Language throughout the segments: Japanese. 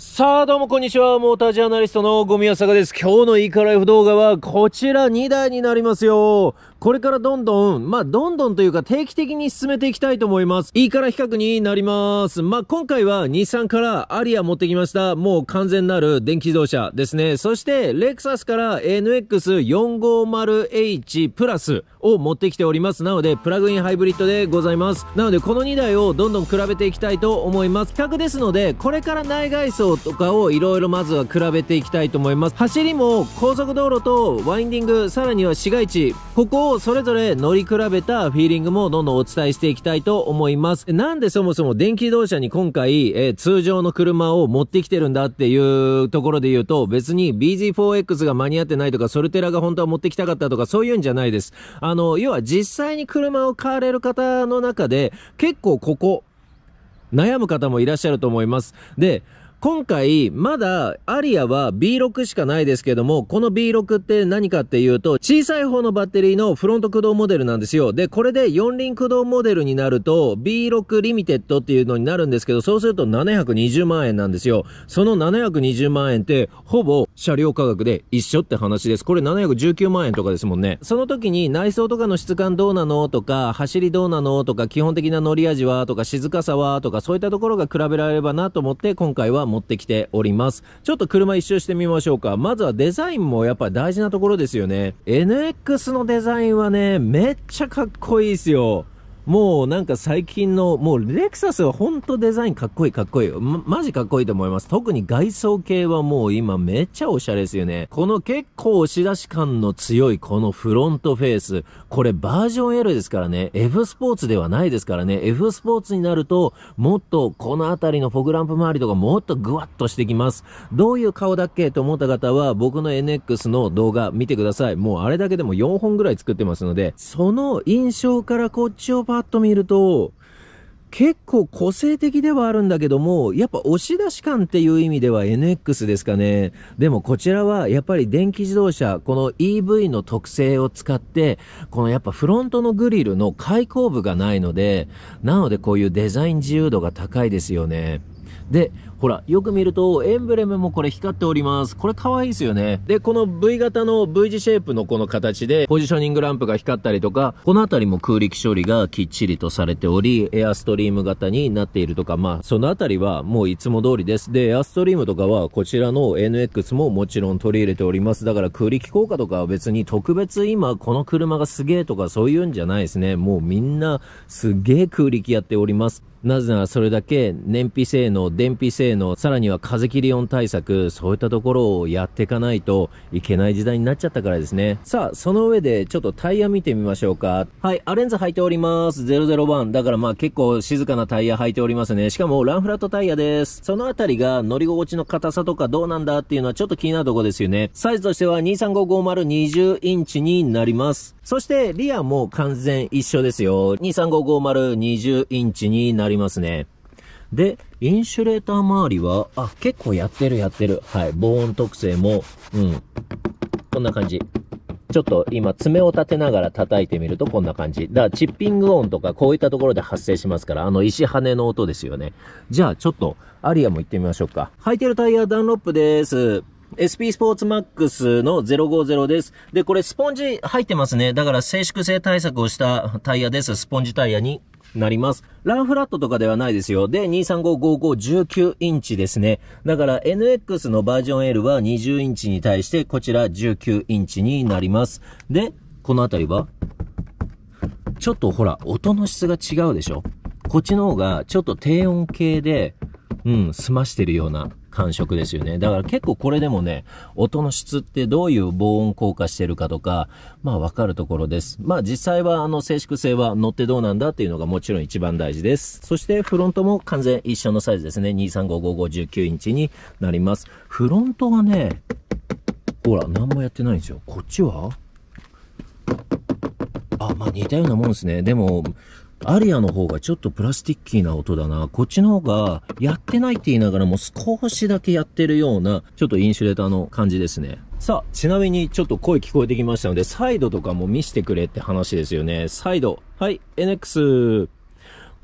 さあどうもこんにちは。モータージャーナリストのゴミ屋坂です。今日のイーカライフ動画はこちら2台になりますよ。これからどんどん、まあ、どんどんというか定期的に進めていきたいと思います。イーカラ比較になります。まあ、今回は日産からアリア持ってきました。もう完全なる電気自動車ですね。そしてレクサスから NX450H プラスを持ってきております。なのでプラグインハイブリッドでございます。なのでこの2台をどんどん比べていきたいと思います。比較ですので、これから内外装とかをいろいろまずは比べていきたいと思います走りも高速道路とワインディングさらには市街地ここをそれぞれ乗り比べたフィーリングもどんどんお伝えしていきたいと思いますなんでそもそも電気自動車に今回、えー、通常の車を持ってきてるんだっていうところで言うと別に BG4X が間に合ってないとかソルテラが本当は持ってきたかったとかそういうんじゃないですあの要は実際に車を買われる方の中で結構ここ悩む方もいらっしゃると思います。で、今回、まだ、アリアは B6 しかないですけども、この B6 って何かっていうと、小さい方のバッテリーのフロント駆動モデルなんですよ。で、これで4輪駆動モデルになると、B6 リミテッドっていうのになるんですけど、そうすると720万円なんですよ。その720万円って、ほぼ車両価格で一緒って話です。これ719万円とかですもんね。その時に内装とかの質感どうなのとか、走りどうなのとか、基本的な乗り味はとか、静かさはとか、そういったところが比べられればなと思って、今回は持ってきております。ちょっと車一周してみましょうか。まずはデザインもやっぱ大事なところですよね。NX のデザインはね、めっちゃかっこいいですよ。もうなんか最近の、もうレクサスは本当デザインかっこいいかっこいい、ま。マジかっこいいと思います。特に外装系はもう今めっちゃオシャレですよね。この結構押し出し感の強いこのフロントフェース。これバージョン L ですからね。F スポーツではないですからね。F スポーツになると、もっとこの辺りのフォグランプ周りとかもっとグワッとしてきます。どういう顔だっけと思った方は僕の NX の動画見てください。もうあれだけでも4本ぐらい作ってますので、その印象からこっちをパーッと見ると、結構個性的ではあるんだけども、やっぱ押し出し感っていう意味では NX ですかね。でもこちらはやっぱり電気自動車、この EV の特性を使って、このやっぱフロントのグリルの開口部がないので、なのでこういうデザイン自由度が高いですよね。で、ほら、よく見ると、エンブレムもこれ光っております。これ可愛いですよね。で、この V 型の V 字シェイプのこの形で、ポジショニングランプが光ったりとか、この辺りも空力処理がきっちりとされており、エアストリーム型になっているとか、まあ、その辺りはもういつも通りです。で、エアストリームとかは、こちらの NX ももちろん取り入れております。だから空力効果とかは別に特別今この車がすげえとかそういうんじゃないですね。もうみんなすげえ空力やっております。なぜならそれだけ燃費性能、電費性能、さらには風切り音対策、そういったところをやっていかないといけない時代になっちゃったからですね。さあ、その上でちょっとタイヤ見てみましょうか。はい、アレンズ履いております。001。だからまあ結構静かなタイヤ履いておりますね。しかもランフラットタイヤです。そのあたりが乗り心地の硬さとかどうなんだっていうのはちょっと気になるとこですよね。サイズとしては2355020インチになります。そして、リアも完全一緒ですよ。2355020インチになりますね。で、インシュレーター周りは、あ、結構やってるやってる。はい。防音特性も、うん。こんな感じ。ちょっと今爪を立てながら叩いてみるとこんな感じ。だからチッピング音とかこういったところで発生しますから、あの石跳ねの音ですよね。じゃあちょっとアリアも行ってみましょうか。履いてるタイヤダンロップです。SP スポーツマックスの050です。で、これスポンジ入ってますね。だから静粛性対策をしたタイヤです。スポンジタイヤになります。ランフラットとかではないですよ。で、2355519インチですね。だから NX のバージョン L は20インチに対して、こちら19インチになります。で、この辺りはちょっとほら、音の質が違うでしょこっちの方がちょっと低音系で、うん、済ましてるような感触ですよね。だから結構これでもね、音の質ってどういう防音効果してるかとか、まあわかるところです。まあ実際はあの静粛性は乗ってどうなんだっていうのがもちろん一番大事です。そしてフロントも完全一緒のサイズですね。235559インチになります。フロントはね、ほら、何もやってないんですよ。こっちはあ、まあ似たようなもんですね。でも、アリアの方がちょっとプラスティッキーな音だな。こっちの方がやってないって言いながらも少しだけやってるような、ちょっとインシュレーターの感じですね。さあ、ちなみにちょっと声聞こえてきましたので、サイドとかも見せてくれって話ですよね。サイド。はい、NX。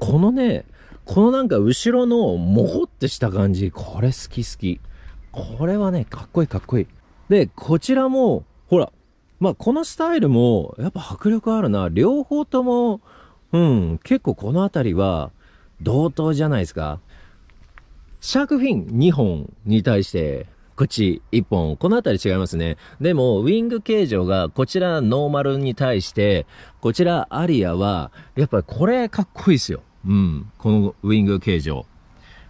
このね、このなんか後ろのもほってした感じ、これ好き好き。これはね、かっこいいかっこいい。で、こちらも、ほら、まあ、このスタイルも、やっぱ迫力あるな。両方とも、うん、結構この辺りは、同等じゃないですか。シャークフィン2本に対して、こっち1本。この辺り違いますね。でも、ウィング形状がこちらノーマルに対して、こちらアリアは、やっぱりこれかっこいいですよ。うん。このウィング形状。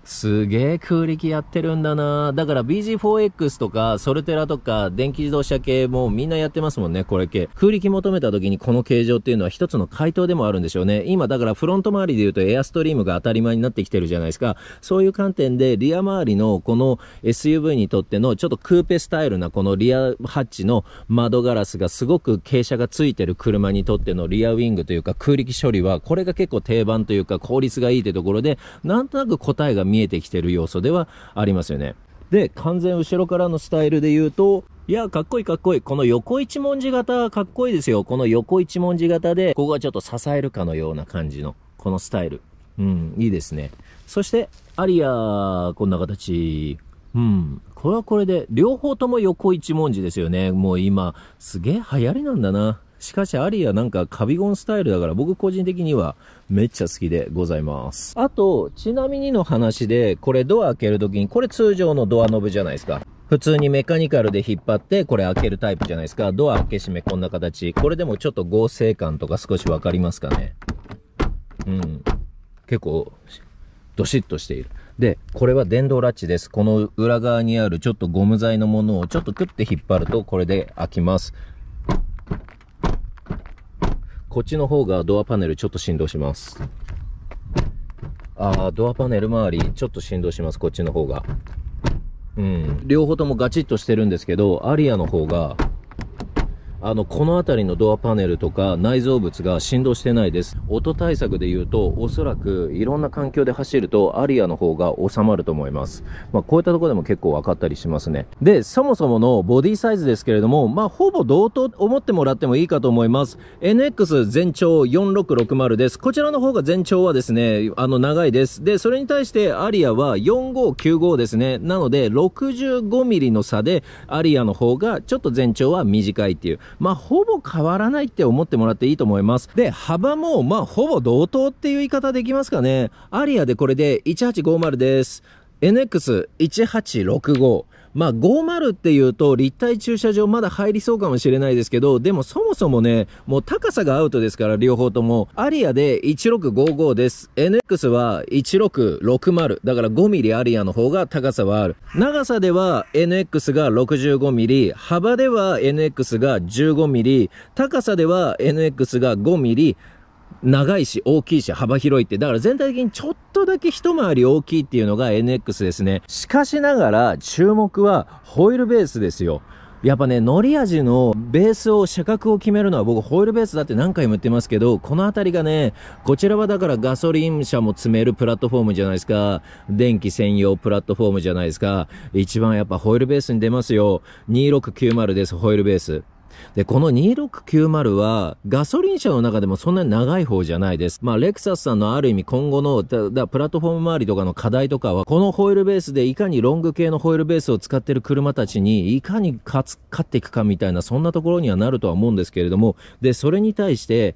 すげえ空力やってるんだなだから BG4X とか、ソルテラとか、電気自動車系もみんなやってますもんね、これ系。空力求めた時にこの形状っていうのは一つの回答でもあるんでしょうね。今だからフロント周りで言うとエアストリームが当たり前になってきてるじゃないですか。そういう観点でリア周りのこの SUV にとってのちょっとクーペスタイルなこのリアハッチの窓ガラスがすごく傾斜がついてる車にとってのリアウィングというか空力処理は、これが結構定番というか効率がいいってところで、なんとなく答えが見見えてきてる要素ではありますよね。で、完全後ろからのスタイルで言うと、いや、かっこいいかっこいい。この横一文字型、かっこいいですよ。この横一文字型で、ここがちょっと支えるかのような感じの、このスタイル。うん、いいですね。そして、アリア、こんな形。うん。これはこれで、両方とも横一文字ですよね。もう今、すげえ流行りなんだな。しかしアリアなんかカビゴンスタイルだから僕個人的にはめっちゃ好きでございます。あと、ちなみにの話で、これドア開けるときに、これ通常のドアノブじゃないですか。普通にメカニカルで引っ張って、これ開けるタイプじゃないですか。ドア開け閉めこんな形。これでもちょっと合成感とか少しわかりますかね。うん。結構、ドシッとしている。で、これは電動ラッチです。この裏側にあるちょっとゴム材のものをちょっとクッて引っ張ると、これで開きます。こっちの方がドアパネルちょっと振動します。ああ、ドアパネル周りちょっと振動します、こっちの方が。うん。両方ともガチッとしてるんですけど、アリアの方があの、この辺りのドアパネルとか内蔵物が振動してないです。音対策で言うと、おそらくいろんな環境で走るとアリアの方が収まると思います。まあ、こういったとこでも結構分かったりしますね。で、そもそものボディサイズですけれども、まあ、ほぼ同等思ってもらってもいいかと思います。NX 全長4660です。こちらの方が全長はですね、あの、長いです。で、それに対してアリアは4595ですね。なので、65mm の差で、アリアの方がちょっと全長は短いっていう。まあ、ほぼ変わらないって思ってもらっていいと思います。で、幅も、まあ、ほぼ同等っていう言い方できますかね。アリアでこれで1850です。NX1865。まあ、50っていうと立体駐車場まだ入りそうかもしれないですけど、でもそもそもね、もう高さがアウトですから、両方とも。アリアで1655です。NX は1660。だから5ミリアリアの方が高さはある。長さでは NX が65ミリ、幅では NX が15ミリ、高さでは NX が5ミリ、長いし大きいし幅広いって、だから全体的にちょっとだけ一回り大きいっていうのが NX ですね。しかしながら注目はホイールベースですよ。やっぱね、乗り味のベースを、車格を決めるのは僕、ホイールベースだって何回も言ってますけど、この辺りがね、こちらはだからガソリン車も積めるプラットフォームじゃないですか。電気専用プラットフォームじゃないですか。一番やっぱホイールベースに出ますよ。2690です、ホイールベース。で、この2690はガソリン車の中でもそんなに長い方じゃないです。まあ、レクサスさんのある意味今後の、だ、だプラットフォーム周りとかの課題とかは、このホイールベースでいかにロング系のホイールベースを使ってる車たちにいかに勝つ、勝っていくかみたいな、そんなところにはなるとは思うんですけれども、で、それに対して、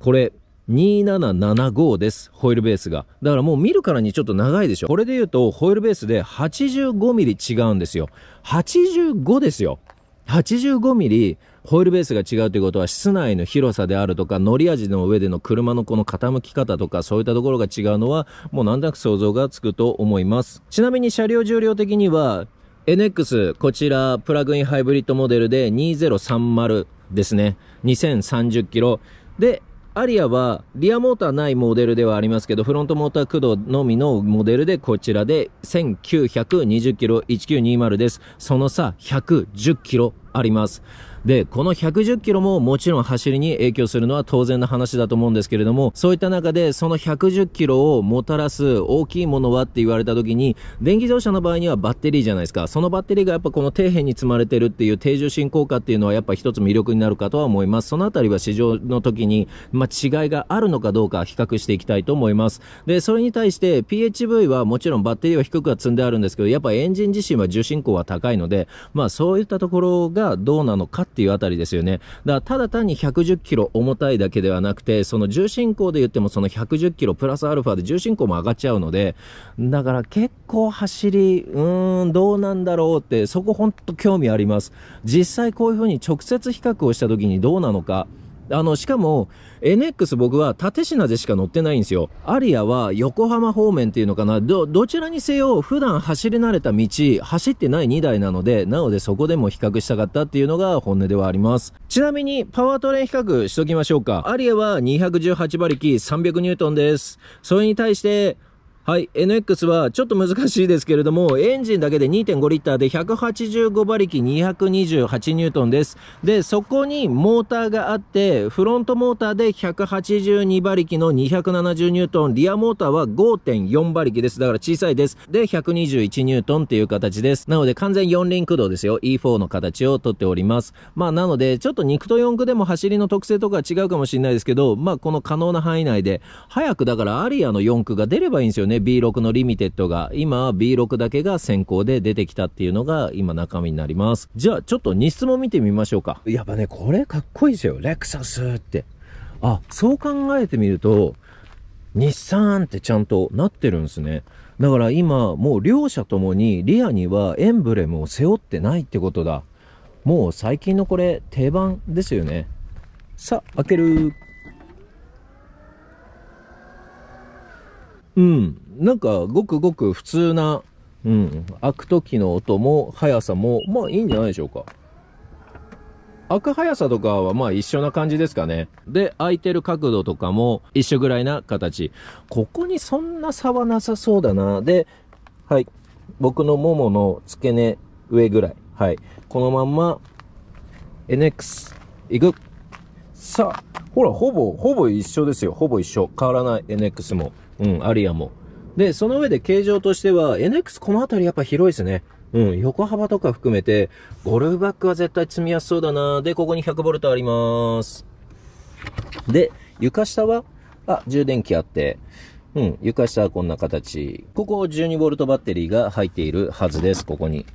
これ、2775です。ホイールベースが。だからもう見るからにちょっと長いでしょ。これで言うと、ホイールベースで85ミリ違うんですよ。85ですよ。85mm ホイールベースが違うということは室内の広さであるとか乗り味の上での車のこの傾き方とかそういったところが違うのはもうなんとなく想像がつくと思いますちなみに車両重量的には NX こちらプラグインハイブリッドモデルで2030ですね2030キロでアリアはリアモーターないモデルではありますけどフロントモーター駆動のみのモデルでこちらで1920キロ1920ですその差110キロあります。で、この110キロももちろん走りに影響するのは当然の話だと思うんですけれども、そういった中でその110キロをもたらす大きいものはって言われた時に、電気自動車の場合にはバッテリーじゃないですか。そのバッテリーがやっぱこの底辺に積まれてるっていう低重心効果っていうのはやっぱ一つ魅力になるかとは思います。その辺りは市場の時に、まあ、違いがあるのかどうか比較していきたいと思います。で、それに対して PHV はもちろんバッテリーは低くは積んであるんですけど、やっぱエンジン自身は重心高は高いので、まあそういったところががどうなのかっていうあたりですよね。だからただ単に110キロ重たいだけではなくて、その重心高で言ってもその110キロプラスアルファで重心高も上がっちゃうので、だから結構走り、うーん、どうなんだろうって、そこほんと興味あります。実際こういうふうに直接比較をした時にどうなのか。あの、しかも、NX 僕は縦品でしか乗ってないんですよ。アリアは横浜方面っていうのかな、ど、どちらにせよ、普段走り慣れた道、走ってない2台なので、なのでそこでも比較したかったっていうのが本音ではあります。ちなみに、パワートレイン比較しときましょうか。アリアは218馬力300ニュートンです。それに対して、はい、NX はちょっと難しいですけれども、エンジンだけで2.5リッターで185馬力228ニュートンです。で、そこにモーターがあって、フロントモーターで182馬力の270ニュートン、リアモーターは5.4馬力です。だから小さいです。で、121ニュートンっていう形です。なので完全4輪駆動ですよ。E4 の形をとっております。まあ、なので、ちょっと肉と4駆でも走りの特性とか違うかもしれないですけど、まあ、この可能な範囲内で、早くだからアリアの4駆が出ればいいんですよね。ね B6 のリミテッドが今 B6 だけが先行で出てきたっていうのが今中身になりますじゃあちょっと荷室も見てみましょうかやっぱねこれかっこいいですよレクサスってあそう考えてみると日産ってちゃんとなってるんですねだから今もう両者ともにリアにはエンブレムを背負ってないってことだもう最近のこれ定番ですよねさあ開けるうんなんか、ごくごく普通な、うん、開く時の音も、速さも、まあいいんじゃないでしょうか。開く速さとかはまあ一緒な感じですかね。で、空いてる角度とかも一緒ぐらいな形。ここにそんな差はなさそうだな。で、はい。僕のももの付け根上ぐらい。はい。このまんま、NX、行く。さあ、ほら、ほぼ、ほぼ一緒ですよ。ほぼ一緒。変わらない NX も、うん、アリアも。で、その上で形状としては、NX この辺りやっぱ広いですね。うん、横幅とか含めて、ゴルフバッグは絶対積みやすそうだなで、ここに 100V あります。で、床下は、あ、充電器あって、うん、床下はこんな形。ここ 12V バッテリーが入っているはずです、ここに。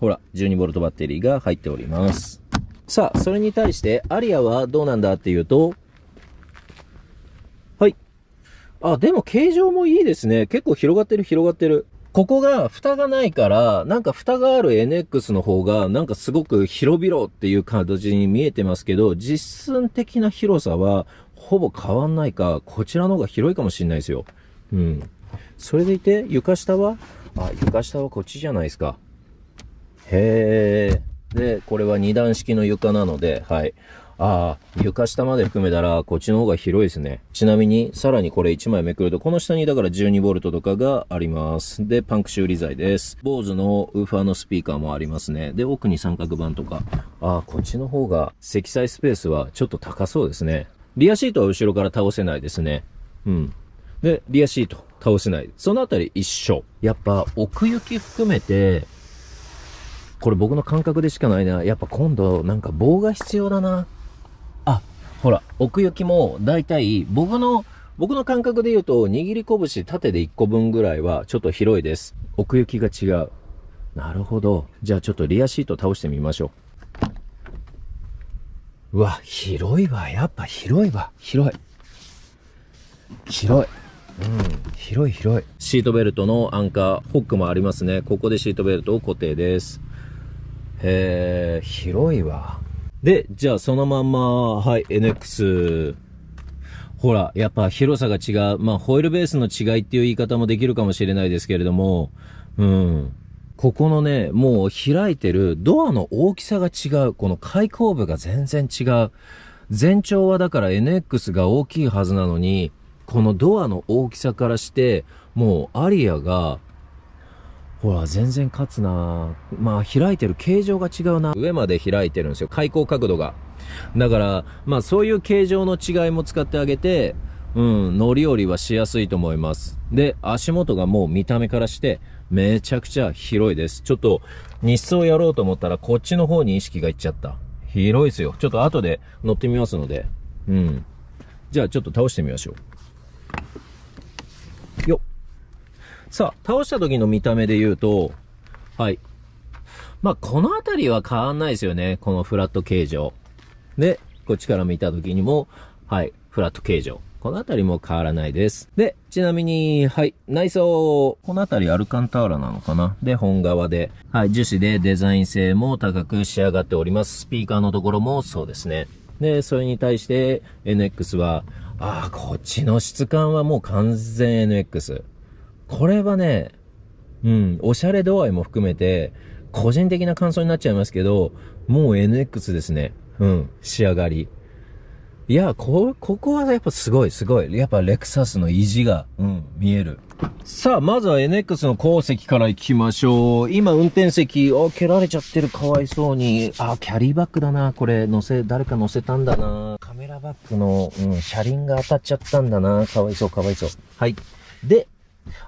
ほら、12V バッテリーが入っております。さあ、それに対して、アリアはどうなんだっていうと、あ、でも形状もいいですね。結構広がってる広がってる。ここが蓋がないから、なんか蓋がある NX の方が、なんかすごく広々っていう形に見えてますけど、実寸的な広さは、ほぼ変わんないか、こちらの方が広いかもしれないですよ。うん。それでいて、床下はあ、床下はこっちじゃないですか。へえ。で、これは2段式の床なので、はい。ああ、床下まで含めたら、こっちの方が広いですね。ちなみに、さらにこれ1枚めくると、この下にだから 12V とかがあります。で、パンク修理剤です。BOSE のウーファーのスピーカーもありますね。で、奥に三角板とか。ああ、こっちの方が、積載スペースはちょっと高そうですね。リアシートは後ろから倒せないですね。うん。で、リアシート倒せない。そのあたり一緒。やっぱ、奥行き含めて、これ僕の感覚でしかないな。やっぱ今度なんか棒が必要だな。あ、ほら、奥行きも、だいたい、僕の、僕の感覚で言うと、握り拳縦で1個分ぐらいは、ちょっと広いです。奥行きが違う。なるほど。じゃあちょっとリアシート倒してみましょう。うわ、広いわ。やっぱ広いわ。広い。広い。うん、広い広い。シートベルトのアンカー、ホックもありますね。ここでシートベルトを固定です。へえ、広いわ。で、じゃあそのまんま、はい、NX。ほら、やっぱ広さが違う。まあ、ホイールベースの違いっていう言い方もできるかもしれないですけれども、うん。ここのね、もう開いてるドアの大きさが違う。この開口部が全然違う。全長はだから NX が大きいはずなのに、このドアの大きさからして、もうアリアがほら、全然勝つなまあ、開いてる形状が違うな上まで開いてるんですよ。開口角度が。だから、まあ、そういう形状の違いも使ってあげて、うん、乗り降りはしやすいと思います。で、足元がもう見た目からして、めちゃくちゃ広いです。ちょっと、日数をやろうと思ったら、こっちの方に意識がいっちゃった。広いですよ。ちょっと後で乗ってみますので。うん。じゃあ、ちょっと倒してみましょう。よっ。さあ、倒した時の見た目で言うと、はい。まあ、この辺りは変わんないですよね。このフラット形状。で、こっちから見た時にも、はい、フラット形状。この辺りも変わらないです。で、ちなみに、はい、内装、この辺りアルカンターラなのかなで、本革で、はい、樹脂でデザイン性も高く仕上がっております。スピーカーのところもそうですね。で、それに対して NX は、ああ、こっちの質感はもう完全 NX。これはね、うん、おしゃれ度合いも含めて、個人的な感想になっちゃいますけど、もう NX ですね。うん、仕上がり。いや、こ、ここはやっぱすごい、すごい。やっぱレクサスの意地が、うん、見える。さあ、まずは NX の後席から行きましょう。今、運転席、あ、蹴られちゃってる、かわいそうに。あ、キャリーバッグだな。これ、乗せ、誰か乗せたんだな。カメラバッグの、うん、車輪が当たっちゃったんだな。かわいそう、かわいそう。はい。で、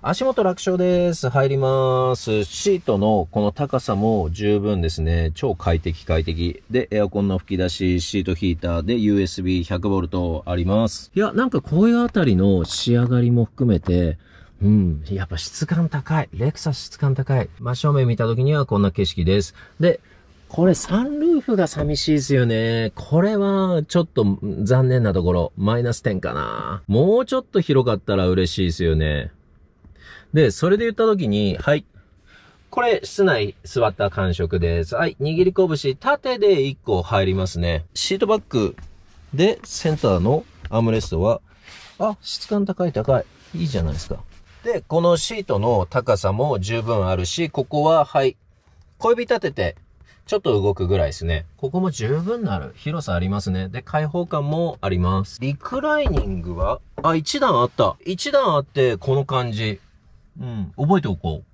足元楽勝です。入ります。シートのこの高さも十分ですね。超快適快適。で、エアコンの吹き出し、シートヒーターで USB100V あります。いや、なんかこういうあたりの仕上がりも含めて、うん。やっぱ質感高い。レクサ質感高い。真正面見た時にはこんな景色です。で、これサンルーフが寂しいですよね。これはちょっと残念なところ。マイナス点かな。もうちょっと広かったら嬉しいですよね。で、それで言った時に、はい。これ、室内座った感触です。はい。握り拳、縦で1個入りますね。シートバックで、センターのアームレストは、あ、質感高い高い。いいじゃないですか。で、このシートの高さも十分あるし、ここは、はい。小指立てて、ちょっと動くぐらいですね。ここも十分なる広さありますね。で、開放感もあります。リクライニングはあ、1段あった。1段あって、この感じ。うん、覚えておこう。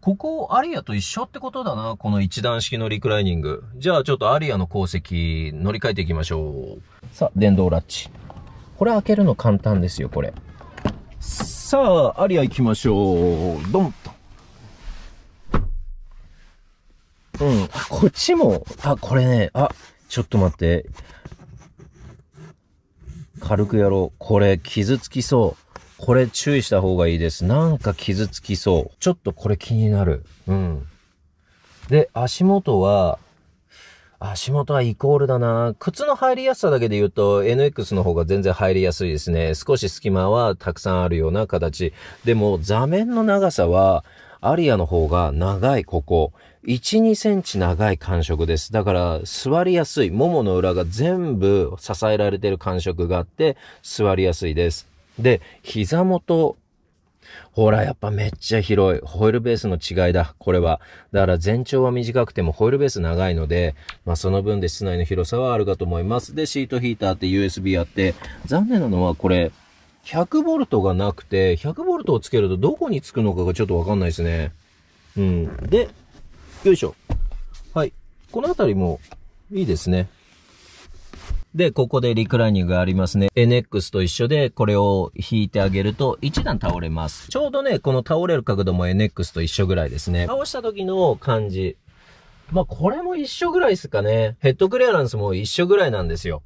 ここ、アリアと一緒ってことだな、この一段式のリクライニング。じゃあ、ちょっとアリアの鉱石、乗り換えていきましょう。さあ、電動ラッチ。これ開けるの簡単ですよ、これ。さあ、アリア行きましょう。ドンと。うん。こっちも、あ、これね、あ、ちょっと待って。軽くやろう。これ、傷つきそう。これ注意した方がいいです。なんか傷つきそう。ちょっとこれ気になる。うん。で、足元は、足元はイコールだな靴の入りやすさだけで言うと NX の方が全然入りやすいですね。少し隙間はたくさんあるような形。でも座面の長さはアリアの方が長いここ。1、2センチ長い感触です。だから座りやすい。ももの裏が全部支えられてる感触があって座りやすいです。で、膝元、ほら、やっぱめっちゃ広い。ホイールベースの違いだ。これは。だから全長は短くてもホイールベース長いので、まあその分で室内の広さはあるかと思います。で、シートヒーターって USB あって、残念なのはこれ、100ボルトがなくて、100ボルトをつけるとどこにつくのかがちょっとわかんないですね。うん。で、よいしょ。はい。この辺りもいいですね。で、ここでリクライニングがありますね。NX と一緒で、これを引いてあげると、一段倒れます。ちょうどね、この倒れる角度も NX と一緒ぐらいですね。倒した時の感じ。まあ、これも一緒ぐらいですかね。ヘッドクリアランスも一緒ぐらいなんですよ。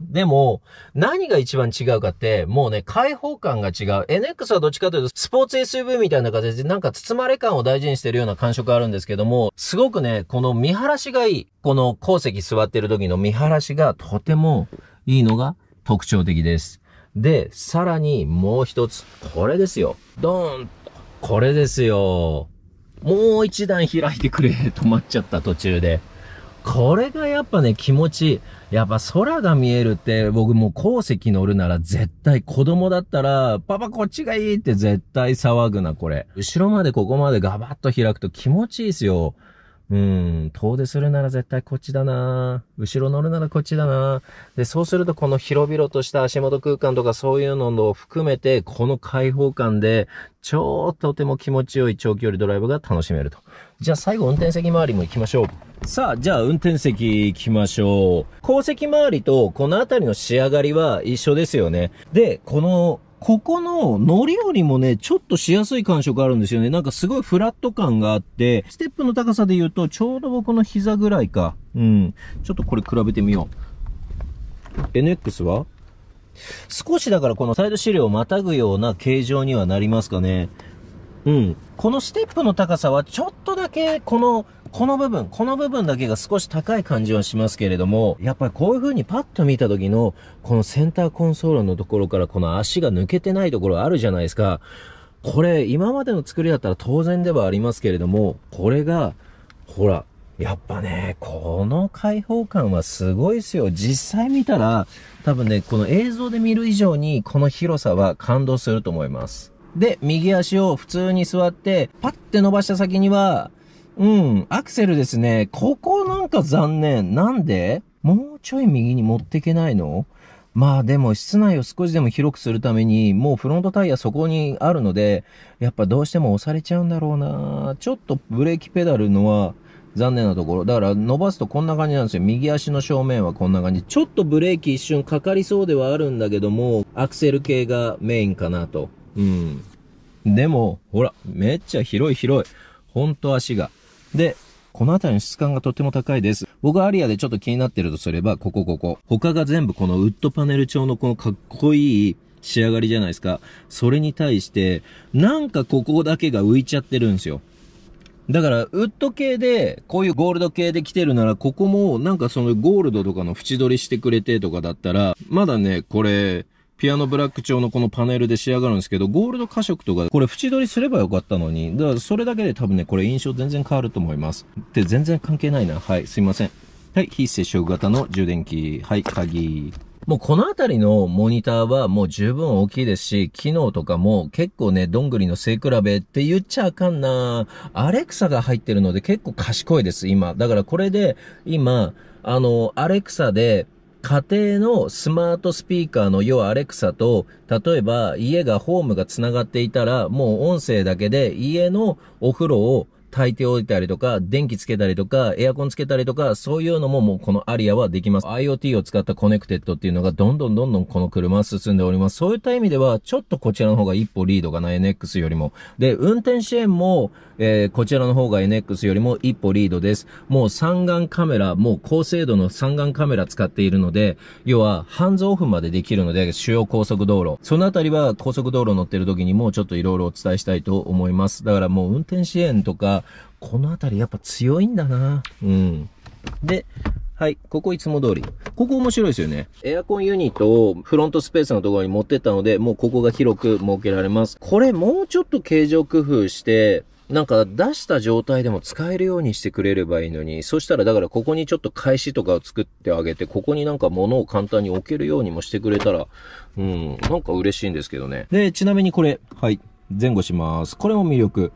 でも、何が一番違うかって、もうね、開放感が違う。NX はどっちかというと、スポーツ SUV みたいな形で、なんか包まれ感を大事にしてるような感触あるんですけども、すごくね、この見晴らしがいい。この鉱石座ってる時の見晴らしがとてもいいのが特徴的です。で、さらにもう一つ。これですよ。ドーンこれですよ。もう一段開いてくれ。止まっちゃった途中で。これがやっぱね、気持ちいい。やっぱ空が見えるって、僕もう鉱石乗るなら絶対子供だったら、パパこっちがいいって絶対騒ぐな、これ。後ろまでここまでガバッと開くと気持ちいいですよ。うん、遠出するなら絶対こっちだな後ろ乗るならこっちだなで、そうするとこの広々とした足元空間とかそういうのを含めて、この開放感で、超とても気持ちよい長距離ドライブが楽しめるとじゃあ最後運転席周りも行きましょう。さあ、じゃあ運転席行きましょう。後席周りとこの辺りの仕上がりは一緒ですよね。で、このここの乗り降りもね、ちょっとしやすい感触あるんですよね。なんかすごいフラット感があって、ステップの高さで言うと、ちょうど僕の膝ぐらいか。うん。ちょっとこれ比べてみよう。NX は少しだからこのサイド資料をまたぐような形状にはなりますかね。うん。このステップの高さはちょっとだけ、この、この部分、この部分だけが少し高い感じはしますけれども、やっぱりこういう風にパッと見た時の、このセンターコンソールのところからこの足が抜けてないところあるじゃないですか。これ、今までの作りだったら当然ではありますけれども、これが、ほら、やっぱね、この開放感はすごいですよ。実際見たら、多分ね、この映像で見る以上に、この広さは感動すると思います。で、右足を普通に座って、パッて伸ばした先には、うん、アクセルですね。ここなんか残念。なんでもうちょい右に持っていけないのまあでも室内を少しでも広くするために、もうフロントタイヤそこにあるので、やっぱどうしても押されちゃうんだろうなちょっとブレーキペダルのは残念なところ。だから伸ばすとこんな感じなんですよ。右足の正面はこんな感じ。ちょっとブレーキ一瞬かかりそうではあるんだけども、アクセル系がメインかなと。うん。でも、ほら、めっちゃ広い広い。ほんと足が。で、この辺りの質感がとても高いです。僕はアリアでちょっと気になってるとすれば、ここここ。他が全部このウッドパネル調のこのかっこいい仕上がりじゃないですか。それに対して、なんかここだけが浮いちゃってるんですよ。だから、ウッド系で、こういうゴールド系で来てるなら、ここもなんかそのゴールドとかの縁取りしてくれてとかだったら、まだね、これ、ピアノブラック調のこのパネルで仕上がるんですけど、ゴールド加色とか、これ縁取りすればよかったのに、だからそれだけで多分ね、これ印象全然変わると思います。で、全然関係ないな。はい、すいません。はい、非接触型の充電器。はい、鍵。もうこの辺りのモニターはもう十分大きいですし、機能とかも結構ね、どんぐりの背比べって言っちゃあかんなアレクサが入ってるので結構賢いです、今。だからこれで、今、あの、アレクサで、家庭のスマートスピーカーの要はアレクサと、例えば家がホームが繋がっていたら、もう音声だけで家のお風呂を炊いておいたりとか、電気つけたりとか、エアコンつけたりとか、そういうのももうこのアリアはできます。IoT を使ったコネクテッドっていうのがどんどんどんどんこの車は進んでおります。そういった意味では、ちょっとこちらの方が一歩リードがな NX よりも。で、運転支援も、えー、こちらの方が NX よりも一歩リードです。もう三眼カメラ、もう高精度の三眼カメラ使っているので、要は、ハンズオフまでできるので、主要高速道路。そのあたりは高速道路乗ってる時にもちょっと色々お伝えしたいと思います。だからもう運転支援とか、、この辺りやっぱ強いんだな。うん。で、はい。ここいつも通り。ここ面白いですよね。エアコンユニットをフロントスペースのところに持ってったので、もうここが広く設けられます。これもうちょっと形状工夫して、なんか出した状態でも使えるようにしてくれればいいのに、そしたらだからここにちょっと返しとかを作ってあげて、ここになんか物を簡単に置けるようにもしてくれたら、うん、なんか嬉しいんですけどね。で、ちなみにこれ、はい、前後します。これも魅力。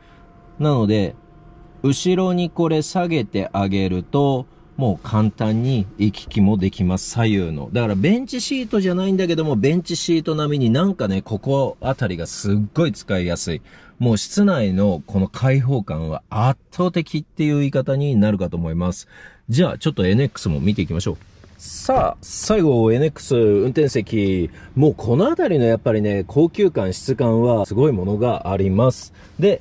なので、後ろにこれ下げてあげると、もう簡単に行き来もできます、左右の。だからベンチシートじゃないんだけども、ベンチシート並みになんかね、ここあたりがすっごい使いやすい。もう室内のこの開放感は圧倒的っていう言い方になるかと思います。じゃあ、ちょっと NX も見ていきましょう。さあ、最後 NX 運転席。もうこの辺りのやっぱりね、高級感、質感はすごいものがあります。で、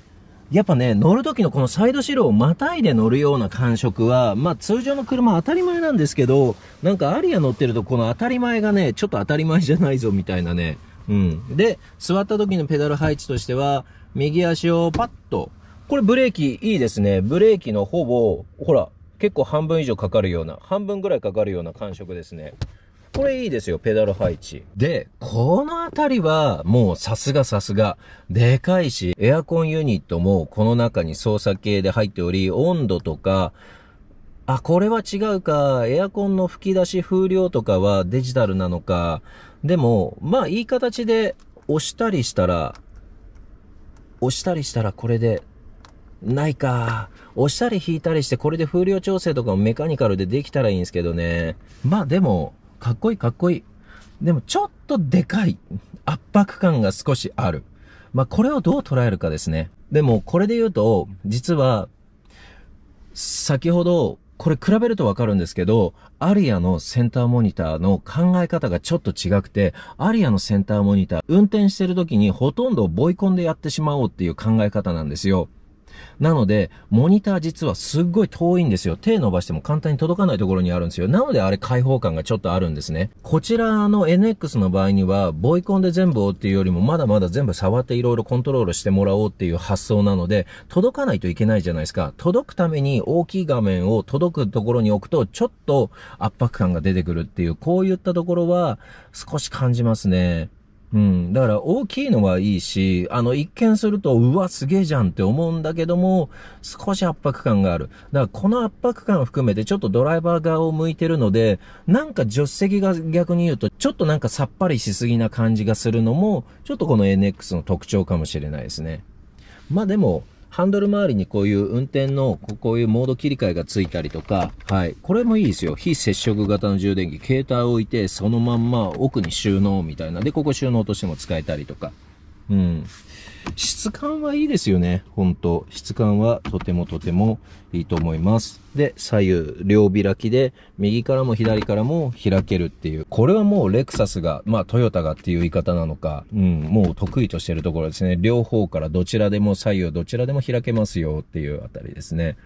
やっぱね、乗る時のこのサイドシルをまたいで乗るような感触は、まあ通常の車当たり前なんですけど、なんかアリア乗ってるとこの当たり前がね、ちょっと当たり前じゃないぞみたいなね。うん。で、座った時のペダル配置としては、右足をパッと、これブレーキいいですね。ブレーキのほぼ、ほら、結構半分以上かかるような、半分ぐらいかかるような感触ですね。これいいですよ、ペダル配置。で、このあたりは、もうさすがさすが、でかいし、エアコンユニットもこの中に操作系で入っており、温度とか、あ、これは違うか。エアコンの吹き出し風量とかはデジタルなのか。でも、まあ、いい形で押したりしたら、押したりしたらこれで、ないか。押したり引いたりして、これで風量調整とかもメカニカルでできたらいいんですけどね。まあでも、かっこいいかっこいい。でもちょっとでかい。圧迫感が少しある。まあ、これをどう捉えるかですね。でも、これで言うと、実は、先ほど、これ比べるとわかるんですけど、アリアのセンターモニターの考え方がちょっと違くて、アリアのセンターモニター、運転してる時にほとんどボイコンでやってしまおうっていう考え方なんですよ。なので、モニター実はすっごい遠いんですよ。手伸ばしても簡単に届かないところにあるんですよ。なのであれ開放感がちょっとあるんですね。こちらの NX の場合には、ボイコンで全部うっていうよりも、まだまだ全部触っていろいろコントロールしてもらおうっていう発想なので、届かないといけないじゃないですか。届くために大きい画面を届くところに置くと、ちょっと圧迫感が出てくるっていう、こういったところは少し感じますね。うん。だから大きいのはいいし、あの、一見すると、うわ、すげえじゃんって思うんだけども、少し圧迫感がある。だからこの圧迫感を含めて、ちょっとドライバー側を向いてるので、なんか助手席が逆に言うと、ちょっとなんかさっぱりしすぎな感じがするのも、ちょっとこの NX の特徴かもしれないですね。まあでも、ハンドル周りにこういう運転の、こういうモード切り替えがついたりとか、はい。これもいいですよ。非接触型の充電器、携帯を置いて、そのまんま奥に収納みたいな。で、ここ収納としても使えたりとか。うん。質感はいいですよね。ほんと。質感はとてもとてもいいと思います。で、左右、両開きで、右からも左からも開けるっていう。これはもうレクサスが、まあトヨタがっていう言い方なのか、うん、もう得意としてるところですね。両方からどちらでも左右、どちらでも開けますよっていうあたりですね。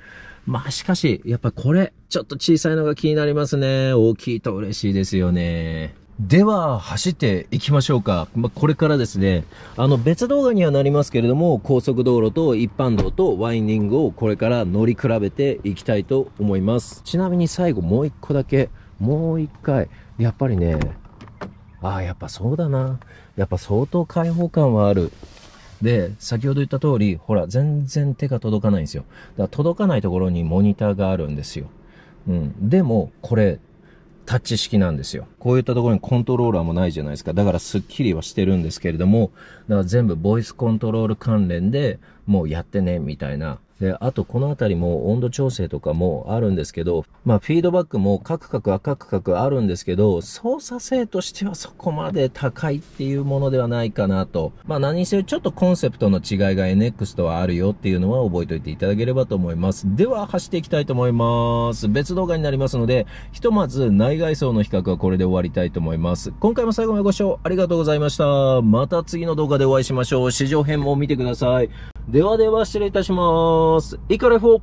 まあしかし、やっぱこれ、ちょっと小さいのが気になりますね。大きいと嬉しいですよね。では、走っていきましょうか。まあ、これからですね、あの別動画にはなりますけれども、高速道路と一般道とワインディングをこれから乗り比べていきたいと思います。ちなみに最後もう一個だけ、もう一回、やっぱりね、ああ、やっぱそうだな。やっぱ相当開放感はある。で、先ほど言った通り、ほら、全然手が届かないんですよ。だから届かないところにモニターがあるんですよ。うん。でも、これ、タッチ式なんですよ。こういったところにコントローラーもないじゃないですか。だからスッキリはしてるんですけれども、だから全部ボイスコントロール関連でもうやってね、みたいなで、あとこの辺りも温度調整とかもあるんですけど、まあフィードバックもカクカクはカクカクあるんですけど、操作性としてはそこまで高いっていうものではないかなと。まあ何せよちょっとコンセプトの違いが NX とはあるよっていうのは覚えておいていただければと思います。では走っていきたいと思います。別動画になりますので、ひとまず内外装の比較はこれで終わりたいと思います。今回も最後までご視聴ありがとうございました。また次の動画でお会いしましょう。試乗編も見てください。ではでは失礼いたします。イカレフォ